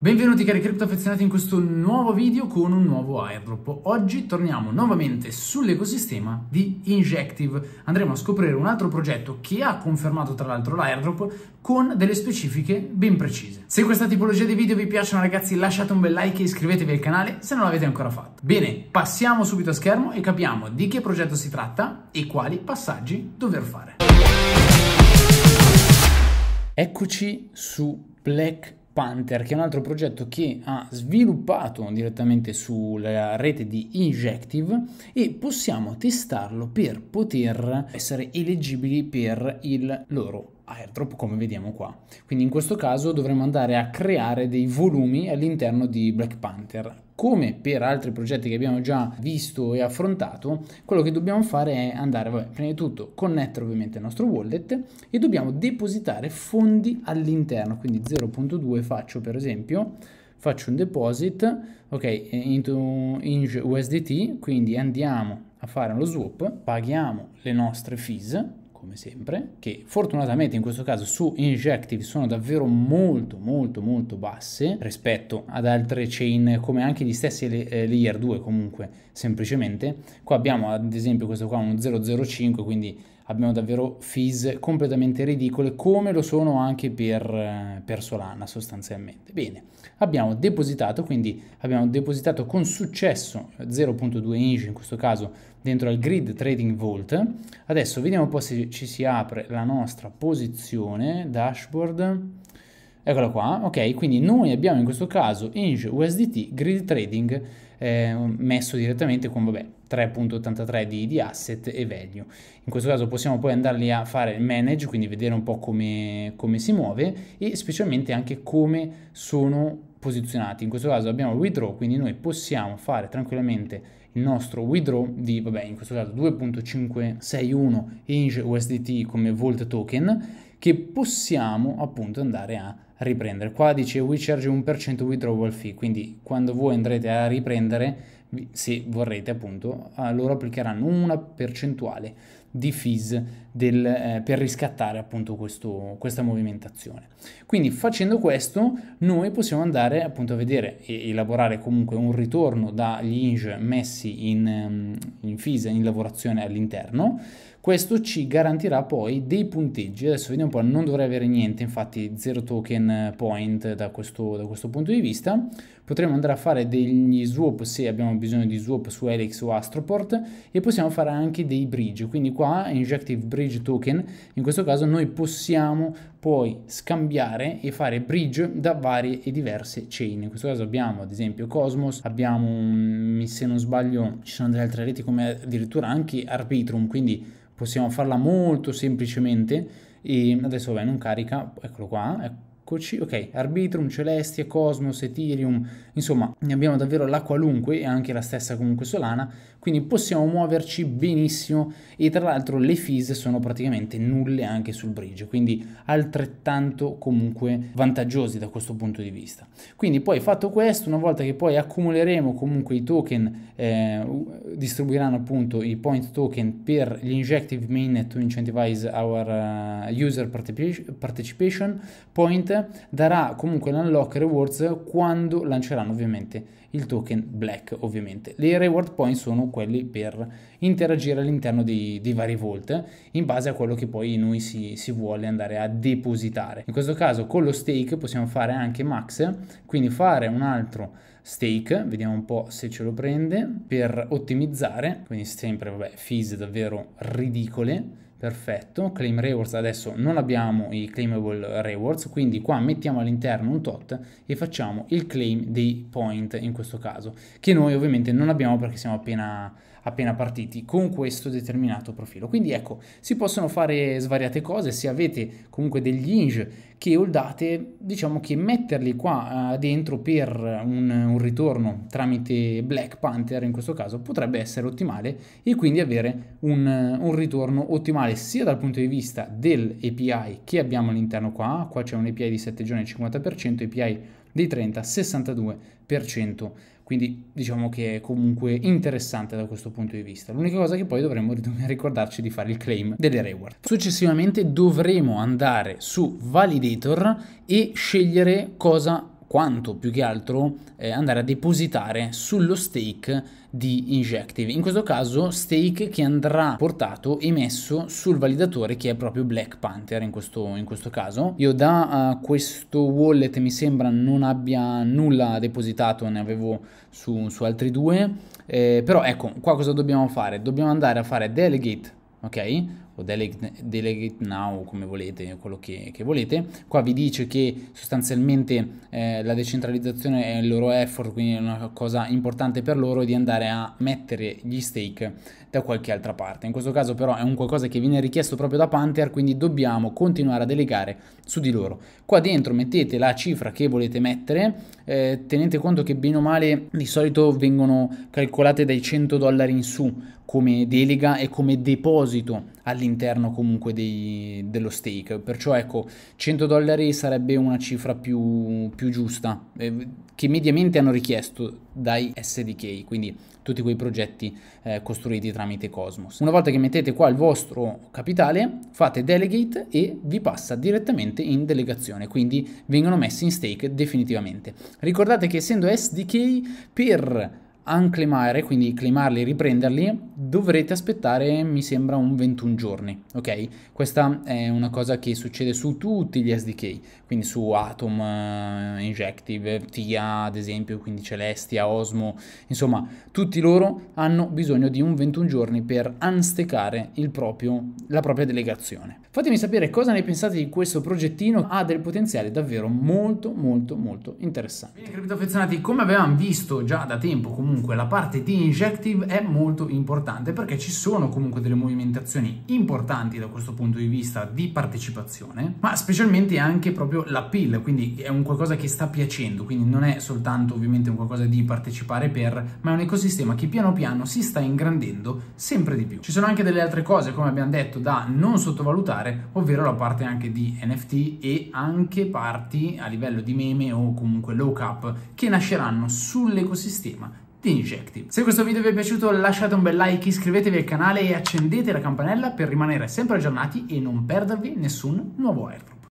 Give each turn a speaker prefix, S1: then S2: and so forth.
S1: Benvenuti cari cripto affezionati in questo nuovo video con un nuovo airdrop. Oggi torniamo nuovamente sull'ecosistema di Injective. Andremo a scoprire un altro progetto che ha confermato tra l'altro l'airdrop con delle specifiche ben precise. Se questa tipologia di video vi piacciono ragazzi lasciate un bel like e iscrivetevi al canale se non l'avete ancora fatto. Bene, passiamo subito a schermo e capiamo di che progetto si tratta e quali passaggi dover fare. Eccoci su Black Panther, che è un altro progetto che ha sviluppato direttamente sulla rete di Injective e possiamo testarlo per poter essere elegibili per il loro airdrop come vediamo qua. Quindi in questo caso dovremmo andare a creare dei volumi all'interno di Black Panther. Come per altri progetti che abbiamo già visto e affrontato, quello che dobbiamo fare è andare, vabbè, prima di tutto connettere ovviamente il nostro wallet e dobbiamo depositare fondi all'interno, quindi 0.2 faccio per esempio, faccio un deposit, ok, into Inge USDT, quindi andiamo a fare lo swap, paghiamo le nostre fees, come sempre, che fortunatamente in questo caso su Injective sono davvero molto molto molto basse rispetto ad altre chain come anche gli stessi eh, Layer 2 comunque semplicemente. Qua abbiamo ad esempio questo qua un 005 quindi abbiamo davvero fees completamente ridicole come lo sono anche per, eh, per Solana sostanzialmente. Bene, abbiamo depositato, quindi abbiamo depositato con successo 0.2 inch in questo caso dentro al grid trading vault. Adesso vediamo un po' se ci si apre la nostra posizione dashboard. Eccola qua, ok, quindi noi abbiamo in questo caso Inge USDT Grid Trading eh, messo direttamente con, vabbè, 3.83 di, di, asset e value. In questo caso possiamo poi andarli a fare il manage, quindi vedere un po' come, come si muove e specialmente anche come sono posizionati. In questo caso abbiamo il withdraw, quindi noi possiamo fare tranquillamente il nostro withdraw di, vabbè, in questo caso 2.561 Inge USDT come Volt token che possiamo appunto andare a riprendere. Qua dice we charge 1% withdrawal fee, quindi quando voi andrete a riprendere, se vorrete appunto, loro applicheranno una percentuale di fees del, eh, per riscattare appunto questo, questa movimentazione. Quindi facendo questo noi possiamo andare appunto a vedere e elaborare comunque un ritorno dagli inge messi in, ehm, in fees in lavorazione all'interno questo ci garantirà poi dei punteggi, adesso vediamo un po', non dovrei avere niente, infatti zero token point da questo, da questo punto di vista, potremmo andare a fare degli swap se abbiamo bisogno di swap su Helix o Astroport e possiamo fare anche dei bridge, quindi qua Injective Bridge Token, in questo caso noi possiamo poi scambiare e fare bridge da varie e diverse chain, in questo caso abbiamo ad esempio Cosmos, abbiamo se non sbaglio ci sono delle altre reti come addirittura anche Arbitrum, quindi possiamo farla molto semplicemente e adesso vabbè non carica, eccolo qua, ecco Eccoci, ok, Arbitrum, Celestia, Cosmos, Ethereum, insomma ne abbiamo davvero la qualunque e anche la stessa comunque Solana, quindi possiamo muoverci benissimo e tra l'altro le fees sono praticamente nulle anche sul bridge, quindi altrettanto comunque vantaggiosi da questo punto di vista. Quindi poi fatto questo, una volta che poi accumuleremo comunque i token, eh, distribuiranno appunto i point token per gli injective mainnet to incentivize our uh, user partecipa- participation point, darà comunque l'unlock rewards quando lanceranno ovviamente il token black ovviamente. Le reward point sono quelli per interagire all'interno dei, dei, vari volt in base a quello che poi noi si, si vuole andare a depositare. In questo caso con lo stake possiamo fare anche max, quindi fare un altro stake, vediamo un po' se ce lo prende, per ottimizzare, quindi sempre vabbè, fees davvero ridicole perfetto, claim rewards adesso non abbiamo i claimable rewards, quindi qua mettiamo all'interno un tot e facciamo il claim dei point in questo caso, che noi ovviamente non abbiamo perché siamo appena, appena partiti con questo determinato profilo. Quindi ecco, si possono fare svariate cose, se avete comunque degli hinge che holdate, diciamo che metterli qua eh, dentro per un, un ritorno tramite Black Panther in questo caso potrebbe essere ottimale e quindi avere un, un ritorno ottimale sia dal punto di vista dell'API che abbiamo all'interno qua, qua c'è un API di 7 giorni al 50%, API di 30 62% quindi diciamo che è comunque interessante da questo punto di vista. L'unica cosa che poi dovremmo ricordarci di fare il claim delle reward. Successivamente dovremo andare su Validator e scegliere cosa quanto più che altro eh, andare a depositare sullo stake di Injective. In questo caso stake che andrà portato e messo sul validatore che è proprio Black Panther in questo, in questo caso. Io da uh, questo wallet mi sembra non abbia nulla depositato, ne avevo su, su altri due, eh, però ecco qua cosa dobbiamo fare? Dobbiamo andare a fare delegate, ok? o delegate, delegate now, come volete, quello che, che, volete. Qua vi dice che sostanzialmente eh, la decentralizzazione è il loro effort, quindi è una cosa importante per loro di andare a mettere gli stake da qualche altra parte. In questo caso però è un qualcosa che viene richiesto proprio da Panther, quindi dobbiamo continuare a delegare su di loro. Qua dentro mettete la cifra che volete mettere, eh, tenete conto che bene o male di solito vengono calcolate dai 100 dollari in su come delega e come deposito all'interno comunque dei, dello stake. Perciò ecco, 100 dollari sarebbe una cifra più, più giusta, eh, che mediamente hanno richiesto dai SDK, quindi tutti quei progetti eh, costruiti tramite Cosmos. Una volta che mettete qua il vostro capitale, fate delegate e vi passa direttamente in delegazione, quindi vengono messi in stake definitivamente. Ricordate che essendo SDK per unclaimare, quindi climarli, e riprenderli, dovrete aspettare, mi sembra, un 21 giorni, ok? Questa è una cosa che succede su tutti gli SDK, quindi su Atom, uh, Injective, TIA, ad esempio, quindi Celestia, Osmo, insomma, tutti loro hanno bisogno di un 21 giorni per unstackare proprio, la propria delegazione. Fatemi sapere cosa ne pensate di questo progettino, ha del potenziale davvero molto molto molto interessante. Bene, cripto come avevamo visto già da tempo comunque comunque la parte di injective è molto importante perché ci sono comunque delle movimentazioni importanti da questo punto di vista di partecipazione, ma specialmente anche proprio l'appeal, quindi è un qualcosa che sta piacendo, quindi non è soltanto ovviamente un qualcosa di partecipare per, ma è un ecosistema che piano piano si sta ingrandendo sempre di più. Ci sono anche delle altre cose, come abbiamo detto, da non sottovalutare, ovvero la parte anche di NFT e anche parti a livello di meme o comunque low cap che nasceranno sull'ecosistema di Injective. Se questo video vi è piaciuto lasciate un bel like, iscrivetevi al canale e accendete la campanella per rimanere sempre aggiornati e non perdervi nessun nuovo airdrop.